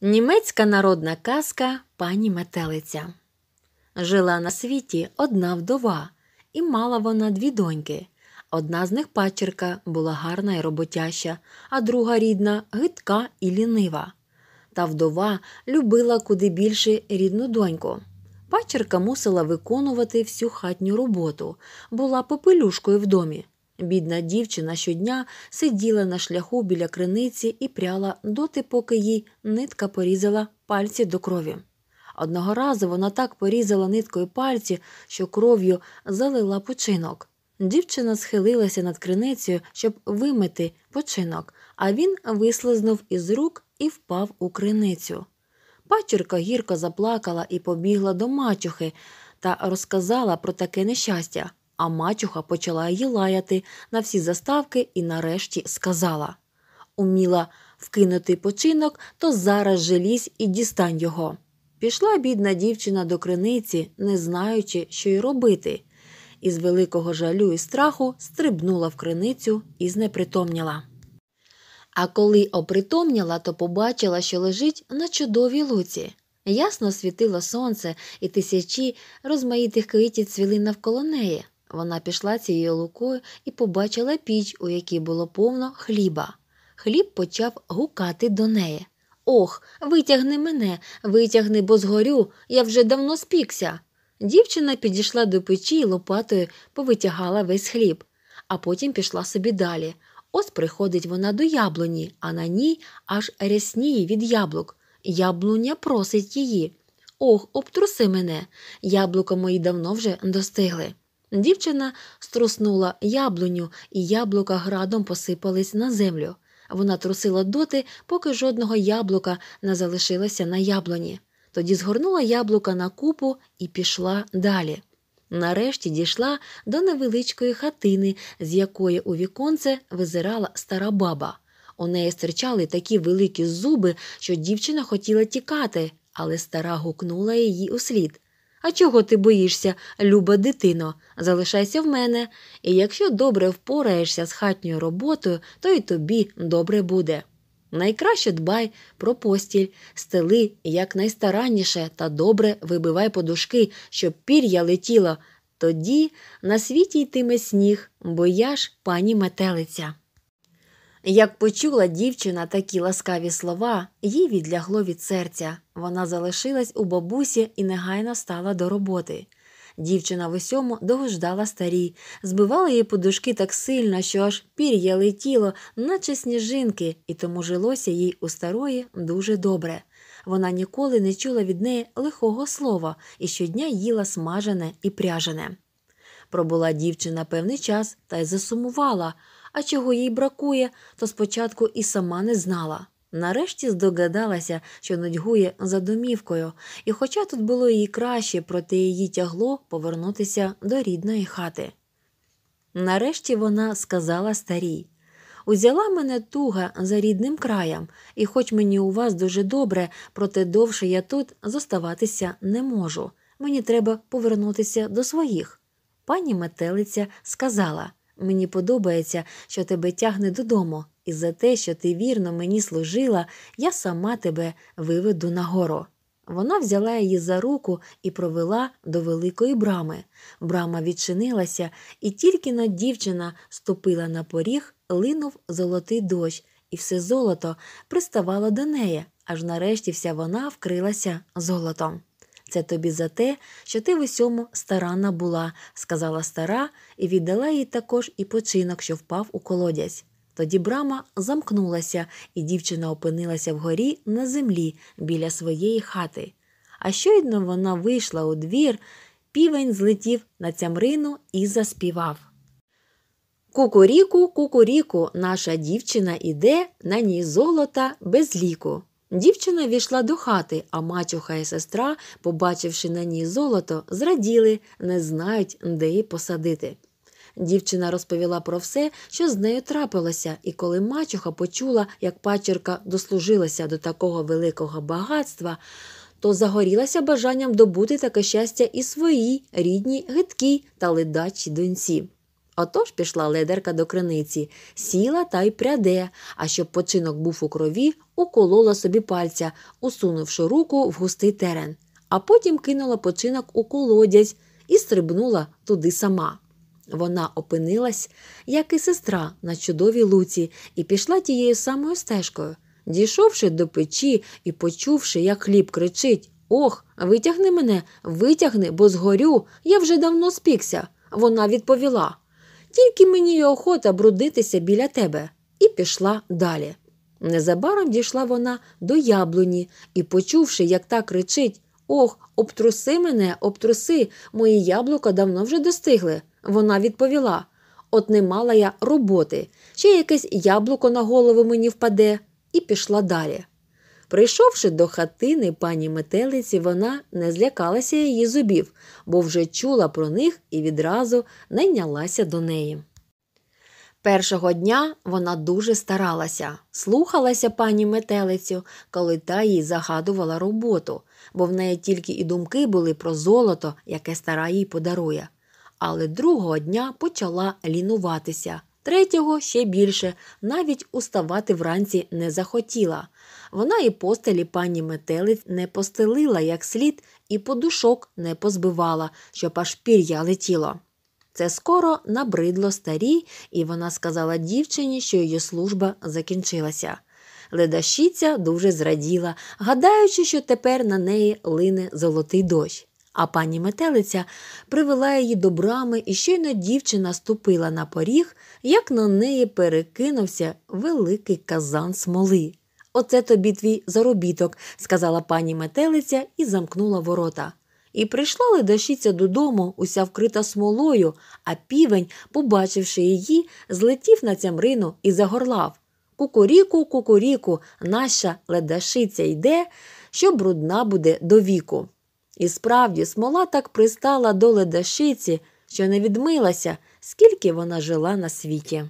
Німецька народна казка пані метелиця. Жила на світі одна вдова, і мала вона дві доньки. Одна з них пачерка була гарна й роботяща, а друга рідна гидка і лінива. Та вдова любила куди більше рідну доньку. Пачерка мусила виконувати всю хатню роботу, була попелюшкою в домі. Бідна дівчина щодня сиділа на шляху біля криниці і пряла доти, поки їй нитка порізала пальці до крові. Одного разу вона так порізала ниткою пальці, що кров'ю залила починок. Дівчина схилилася над криницею, щоб вимити починок, а він вислизнув із рук і впав у криницю. Пачурка гірко заплакала і побігла до мачухи та розказала про таке нещастя а мачуха почала її лаяти на всі заставки і нарешті сказала Уміла вкинути починок, то зараз же лізь і дістань його. Пішла бідна дівчина до криниці, не знаючи, що й робити, і з великого жалю і страху стрибнула в криницю і знепритомніла. А коли опритомніла, то побачила, що лежить на чудовій луці. Ясно світило сонце, і тисячі розмаїтих квітів цвіли навколо неї. Вона пішла цією лукою і побачила піч, у якій було повно хліба. Хліб почав гукати до неї. Ох, витягни мене, витягни, бо згорю, я вже давно спікся. Дівчина підійшла до печі і лопатою повитягала весь хліб, а потім пішла собі далі. Ось приходить вона до яблуні, а на ній аж рясніє від яблук. Яблуня просить її. Ох, обтруси мене. Яблука мої давно вже достигли. Дівчина струснула яблуню, і яблука градом посипались на землю. Вона трусила доти, поки жодного яблука не залишилося на яблуні. Тоді згорнула яблука на купу і пішла далі. Нарешті дійшла до невеличкої хатини, з якої у віконце визирала стара баба. У неї стирчали такі великі зуби, що дівчина хотіла тікати, але стара гукнула її услід. А чого ти боїшся, люба дитино? Залишайся в мене, і якщо добре впораєшся з хатньою роботою, то й тобі добре буде. Найкраще дбай про постіль, стели якнайстаранніше та добре вибивай подушки, щоб пір'я летіло. Тоді на світі йтиме сніг, бо я ж пані метелиця. Як почула дівчина такі ласкаві слова, їй відлягло від серця. Вона залишилась у бабусі і негайно стала до роботи. Дівчина в усьому догождала старі, збивала її подушки так сильно, що аж пір'я летіло, наче сніжинки, і тому жилося їй у старої дуже добре. Вона ніколи не чула від неї лихого слова і щодня їла смажене і пряжене. Пробула дівчина певний час та й засумувала, а чого їй бракує, то спочатку і сама не знала. Нарешті здогадалася, що нудьгує за домівкою, і, хоча тут було їй краще, проте її тягло повернутися до рідної хати. Нарешті вона сказала старій Узяла мене туга за рідним краєм, і, хоч мені у вас дуже добре, проте довше я тут зоставатися не можу. Мені треба повернутися до своїх. Пані метелиця сказала мені подобається, що тебе тягне додому, і за те, що ти вірно мені служила, я сама тебе виведу нагору. Вона взяла її за руку і провела до великої брами. Брама відчинилася, і тільки на дівчина ступила на поріг, линув золотий дощ, і все золото приставало до неї, аж нарешті вся вона вкрилася золотом. Це тобі за те, що ти в усьому старанна була, сказала стара і віддала їй також і починок, що впав у колодязь. Тоді брама замкнулася, і дівчина опинилася вгорі на землі біля своєї хати. А щойно вона вийшла у двір, півень злетів на цямрину і заспівав. Кукуріку, кукуріку, наша дівчина іде, на ній золота без ліку. Дівчина війшла до хати, а мачуха і сестра, побачивши на ній золото, зраділи, не знають, де її посадити. Дівчина розповіла про все, що з нею трапилося, і коли мачуха почула, як пачерка дослужилася до такого великого багатства, то загорілася бажанням добути таке щастя і своїй рідній гидкій та ледачій доньці. Отож пішла ледерка до криниці, сіла та й пряде, а щоб починок був у крові, уколола собі пальця, усунувши руку в густий терен, а потім кинула починок у колодязь і стрибнула туди сама. Вона опинилась, як і сестра, на чудовій луці, і пішла тією самою стежкою. Дійшовши до печі і почувши, як хліб кричить Ох, витягни мене, витягни, бо згорю, я вже давно спікся. Вона відповіла тільки мені й охота брудитися біля тебе, і пішла далі. Незабаром дійшла вона до яблуні і, почувши, як та кричить Ох, обтруси мене, обтруси, мої яблука давно вже достигли. Вона відповіла От не мала я роботи, ще якесь яблуко на голову мені впаде, і пішла далі. Прийшовши до хатини пані метелиці, вона не злякалася її зубів, бо вже чула про них і відразу найнялася до неї. Першого дня вона дуже старалася, слухалася пані метелицю, коли та їй загадувала роботу, бо в неї тільки і думки були про золото, яке стара їй подарує. Але другого дня почала лінуватися, третього ще більше, навіть уставати вранці не захотіла. Вона і постелі пані метелиць не постелила як слід, і подушок не позбивала, щоб аж пір'я летіло. Це скоро набридло старій, і вона сказала дівчині, що її служба закінчилася. Ледащиця дуже зраділа, гадаючи, що тепер на неї лине золотий дощ а пані метелиця привела її до брами, і щойно дівчина ступила на поріг, як на неї перекинувся великий казан смоли. Оце тобі твій заробіток, сказала пані метелиця і замкнула ворота. І прийшла ледашіця додому, уся вкрита смолою, а півень, побачивши її, злетів на цямрину і загорлав Кукуріку, кукуріку, наша ледашиця йде, що брудна буде до віку. І справді, смола так пристала до ледашиці, що не відмилася, скільки вона жила на світі.